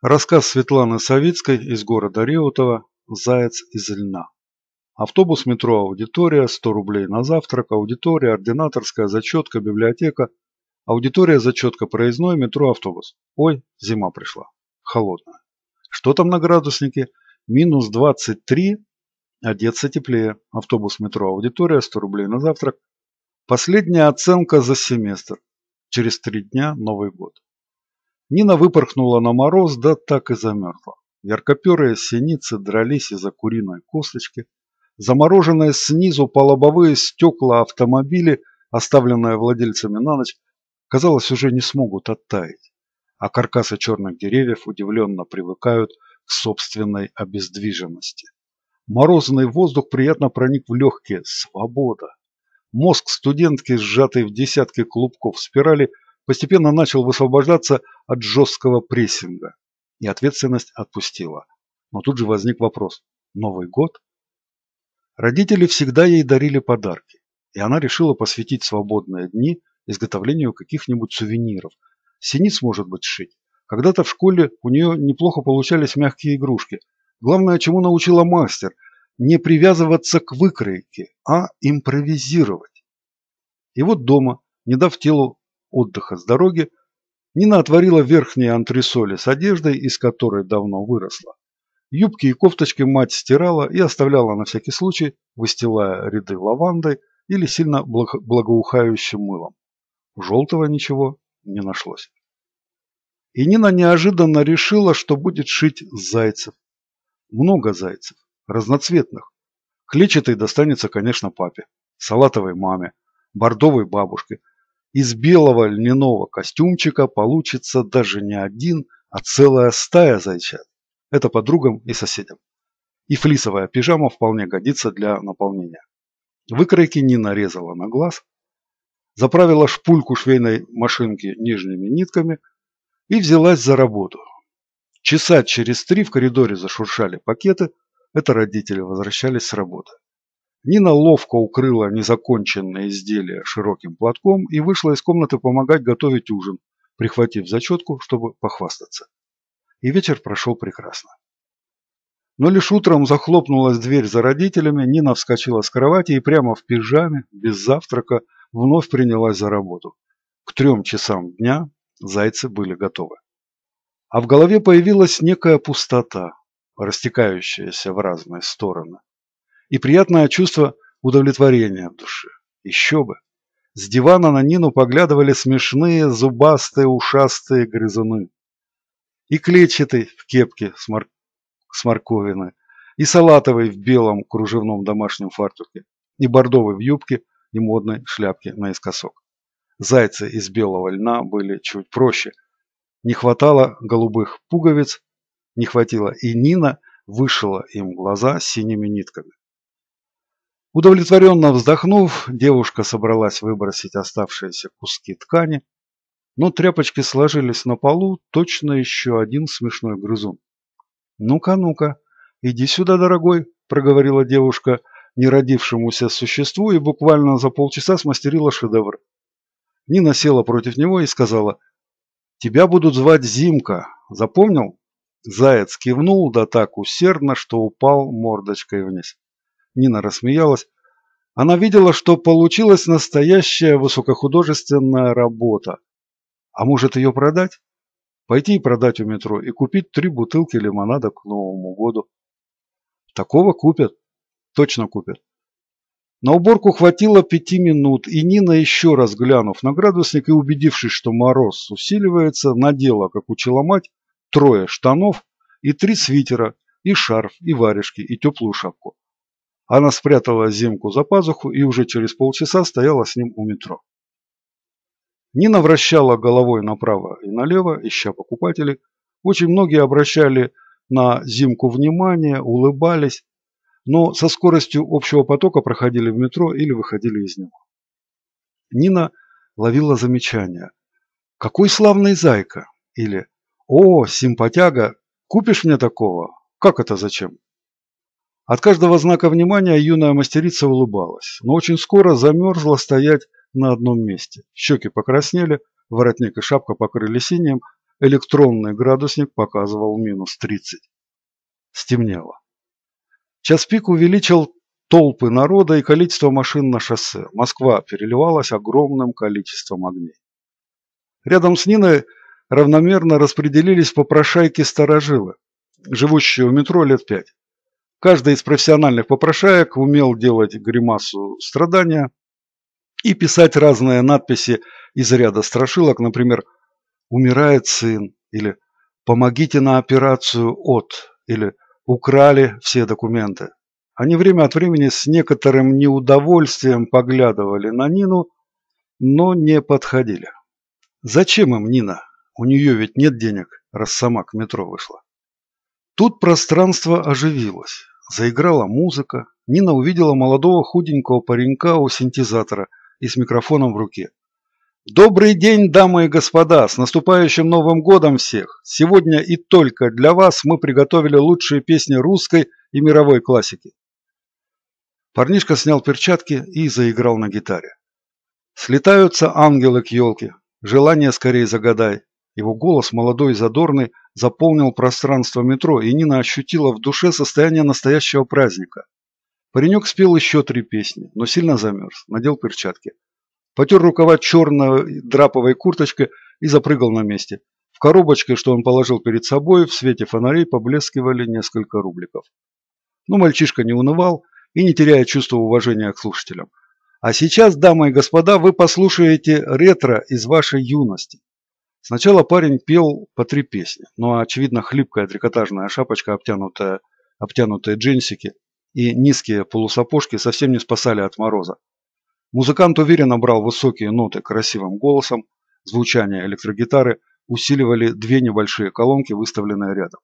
Рассказ Светланы Савицкой из города Реутова «Заяц из льна». Автобус, метро, аудитория, 100 рублей на завтрак, аудитория, ординаторская, зачетка, библиотека. Аудитория, зачетка, проездной, метро, автобус. Ой, зима пришла. Холодная. Что там на градуснике? Минус 23, одеться теплее. Автобус, метро, аудитория, 100 рублей на завтрак. Последняя оценка за семестр. Через три дня Новый год. Нина выпорхнула на мороз, да так и замерзла. Яркоперые синицы дрались из-за куриной косточки. Замороженные снизу полобовые стекла автомобилей, оставленные владельцами на ночь, казалось, уже не смогут оттаять. А каркасы черных деревьев удивленно привыкают к собственной обездвиженности. Морозный воздух приятно проник в легкие. Свобода. Мозг студентки, сжатый в десятки клубков спирали, постепенно начал высвобождаться от жесткого прессинга, и ответственность отпустила. Но тут же возник вопрос – Новый год? Родители всегда ей дарили подарки, и она решила посвятить свободные дни изготовлению каких-нибудь сувениров. Синиц, может быть, шить. Когда-то в школе у нее неплохо получались мягкие игрушки. Главное, чему научила мастер – не привязываться к выкройке, а импровизировать. И вот дома, не дав телу отдыха с дороги, Нина отворила верхние антресоли с одеждой, из которой давно выросла. Юбки и кофточки мать стирала и оставляла на всякий случай, выстилая ряды лавандой или сильно благоухающим мылом. Желтого ничего не нашлось. И Нина неожиданно решила, что будет шить зайцев. Много зайцев, разноцветных. Клетчатый достанется, конечно, папе, салатовой маме, бордовой бабушке, из белого льняного костюмчика получится даже не один, а целая стая зайчат. Это подругам и соседям. И флисовая пижама вполне годится для наполнения. Выкройки не нарезала на глаз, заправила шпульку швейной машинки нижними нитками и взялась за работу. Часа через три в коридоре зашуршали пакеты, это родители возвращались с работы. Нина ловко укрыла незаконченное изделие широким платком и вышла из комнаты помогать готовить ужин, прихватив зачетку, чтобы похвастаться. И вечер прошел прекрасно. Но лишь утром захлопнулась дверь за родителями, Нина вскочила с кровати и прямо в пижаме, без завтрака, вновь принялась за работу. К трем часам дня зайцы были готовы. А в голове появилась некая пустота, растекающаяся в разные стороны и приятное чувство удовлетворения в душе. Еще бы! С дивана на Нину поглядывали смешные, зубастые, ушастые грызуны. И клетчатый в кепке с, мор... с морковины, и салатовый в белом кружевном домашнем фартуке, и бордовый в юбке и модной шляпке наискосок. Зайцы из белого льна были чуть проще. Не хватало голубых пуговиц, не хватило и Нина вышила им глаза синими нитками. Удовлетворенно вздохнув, девушка собралась выбросить оставшиеся куски ткани, но тряпочки сложились на полу, точно еще один смешной грызун. «Ну-ка, ну-ка, иди сюда, дорогой», – проговорила девушка неродившемуся существу и буквально за полчаса смастерила шедевр. Нина села против него и сказала, «Тебя будут звать Зимка, запомнил?» Заяц кивнул, да так усердно, что упал мордочкой вниз. Нина рассмеялась. Она видела, что получилась настоящая высокохудожественная работа. А может ее продать? Пойти и продать у метро и купить три бутылки лимонада к Новому году. Такого купят. Точно купят. На уборку хватило пяти минут, и Нина, еще раз глянув на градусник и убедившись, что мороз усиливается, надела, как учила мать, трое штанов и три свитера, и шарф, и варежки, и теплую шапку. Она спрятала Зимку за пазуху и уже через полчаса стояла с ним у метро. Нина вращала головой направо и налево, ища покупателей. Очень многие обращали на Зимку внимание, улыбались, но со скоростью общего потока проходили в метро или выходили из него. Нина ловила замечания. «Какой славный зайка!» или «О, симпатяга, купишь мне такого? Как это зачем?» От каждого знака внимания юная мастерица улыбалась, но очень скоро замерзла стоять на одном месте. Щеки покраснели, воротник и шапка покрыли синим, электронный градусник показывал минус 30. Стемнело. Час пик увеличил толпы народа и количество машин на шоссе. Москва переливалась огромным количеством огней. Рядом с Ниной равномерно распределились попрошайки-старожилы, живущие у метро лет пять. Каждый из профессиональных попрошаек умел делать гримасу страдания и писать разные надписи из ряда страшилок, например, «Умирает сын» или «Помогите на операцию от» или «Украли все документы». Они время от времени с некоторым неудовольствием поглядывали на Нину, но не подходили. Зачем им Нина? У нее ведь нет денег, раз сама к метро вышла. Тут пространство оживилось. Заиграла музыка. Нина увидела молодого худенького паренька у синтезатора и с микрофоном в руке. Добрый день, дамы и господа! С наступающим Новым годом всех! Сегодня и только для вас мы приготовили лучшие песни русской и мировой классики. Парнишка снял перчатки и заиграл на гитаре. Слетаются ангелы к елке. Желание скорее загадай. Его голос, молодой и задорный, заполнил пространство метро, и Нина ощутила в душе состояние настоящего праздника. Паренек спел еще три песни, но сильно замерз, надел перчатки. Потер рукава черной драповой курточкой и запрыгал на месте. В коробочке, что он положил перед собой, в свете фонарей поблескивали несколько рубликов. Но мальчишка не унывал и не теряя чувства уважения к слушателям. А сейчас, дамы и господа, вы послушаете ретро из вашей юности. Сначала парень пел по три песни, но, очевидно, хлипкая трикотажная шапочка, обтянутая, обтянутые джинсики и низкие полусапожки совсем не спасали от мороза. Музыкант уверенно брал высокие ноты красивым голосом, звучание электрогитары усиливали две небольшие колонки, выставленные рядом.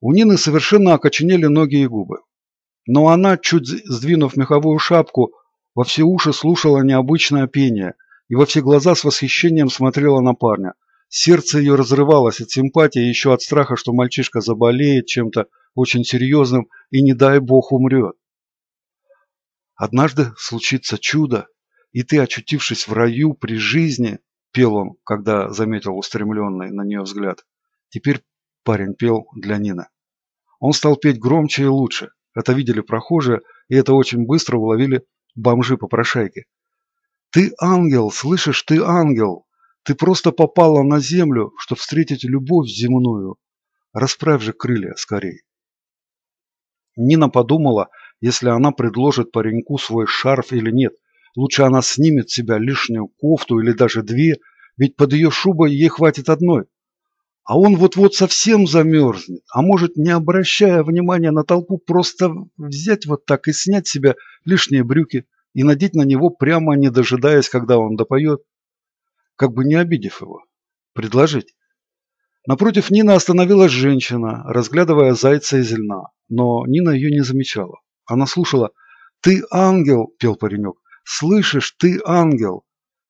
У Нины совершенно окоченели ноги и губы. Но она, чуть сдвинув меховую шапку, во все уши слушала необычное пение – и во все глаза с восхищением смотрела на парня. Сердце ее разрывалось от симпатии и еще от страха, что мальчишка заболеет чем-то очень серьезным и, не дай бог, умрет. «Однажды случится чудо, и ты, очутившись в раю при жизни», – пел он, когда заметил устремленный на нее взгляд. Теперь парень пел для Нины. Он стал петь громче и лучше. Это видели прохожие, и это очень быстро уловили бомжи-попрошайки. Ты ангел, слышишь, ты ангел! Ты просто попала на землю, чтобы встретить любовь земную. Расправь же крылья скорей. Нина подумала, если она предложит пареньку свой шарф или нет. Лучше она снимет с себя лишнюю кофту или даже две, ведь под ее шубой ей хватит одной. А он вот-вот совсем замерзнет, а может, не обращая внимания на толпу, просто взять вот так и снять с себя лишние брюки – и надеть на него прямо, не дожидаясь, когда он допоет, как бы не обидев его. Предложить. Напротив Нина остановилась женщина, разглядывая зайца и зельна, но Нина ее не замечала. Она слушала «Ты ангел!» – пел паренек. «Слышишь, ты ангел!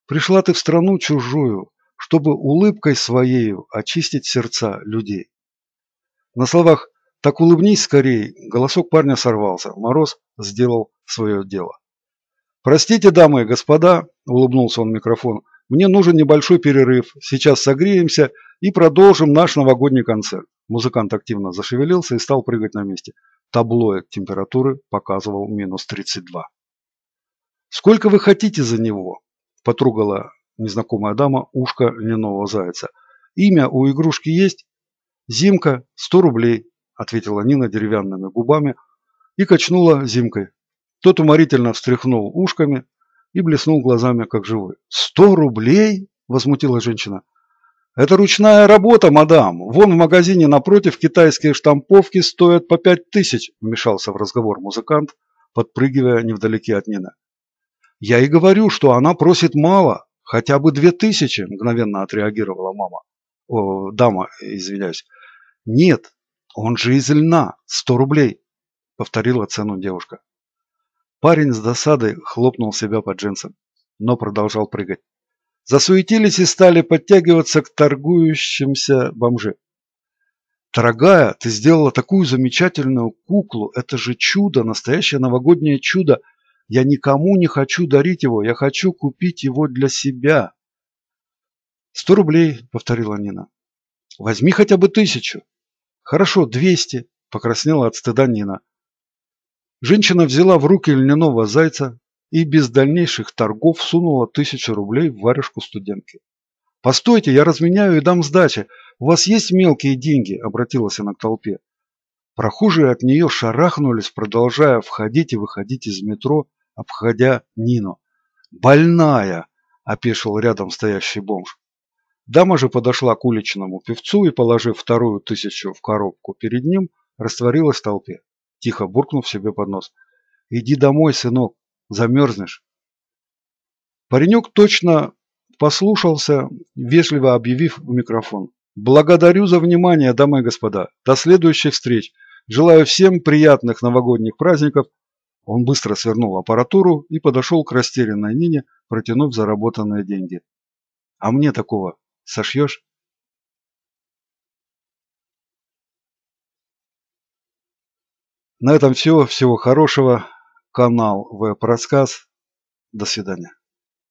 Пришла ты в страну чужую, чтобы улыбкой своею очистить сердца людей». На словах «Так улыбнись скорее» голосок парня сорвался. Мороз сделал свое дело. «Простите, дамы и господа», – улыбнулся он в микрофон, – «мне нужен небольшой перерыв. Сейчас согреемся и продолжим наш новогодний концерт». Музыкант активно зашевелился и стал прыгать на месте. Таблоид температуры показывал минус 32. «Сколько вы хотите за него?» – потругала незнакомая дама ушко льняного зайца. «Имя у игрушки есть?» «Зимка, сто рублей», – ответила Нина деревянными губами и качнула Зимкой. Тот уморительно встряхнул ушками и блеснул глазами, как живой. «Сто рублей?» – возмутилась женщина. «Это ручная работа, мадам. Вон в магазине напротив китайские штамповки стоят по пять тысяч», – вмешался в разговор музыкант, подпрыгивая невдалеке от Нины. «Я и говорю, что она просит мало, хотя бы две тысячи», – мгновенно отреагировала мама. О, дама, извиняюсь. «Нет, он же из льна, сто рублей», – повторила цену девушка. Парень с досадой хлопнул себя по джинсам, но продолжал прыгать. Засуетились и стали подтягиваться к торгующимся бомже. «Дорогая, ты сделала такую замечательную куклу! Это же чудо! Настоящее новогоднее чудо! Я никому не хочу дарить его, я хочу купить его для себя!» «Сто рублей», — повторила Нина. «Возьми хотя бы тысячу». «Хорошо, двести», — покраснела от стыда Нина. Женщина взяла в руки льняного зайца и без дальнейших торгов сунула тысячу рублей в варежку студентки. «Постойте, я разменяю и дам сдачи. У вас есть мелкие деньги?» – обратилась она к толпе. Прохожие от нее шарахнулись, продолжая входить и выходить из метро, обходя Нину. «Больная!» – опешил рядом стоящий бомж. Дама же подошла к уличному певцу и, положив вторую тысячу в коробку перед ним, растворилась в толпе тихо буркнув себе под нос. «Иди домой, сынок, замерзнешь». Паренек точно послушался, вежливо объявив в микрофон. «Благодарю за внимание, дамы и господа. До следующих встреч. Желаю всем приятных новогодних праздников». Он быстро свернул аппаратуру и подошел к растерянной Нине, протянув заработанные деньги. «А мне такого сошьешь?» На этом все. Всего хорошего. Канал В. Рассказ. До свидания.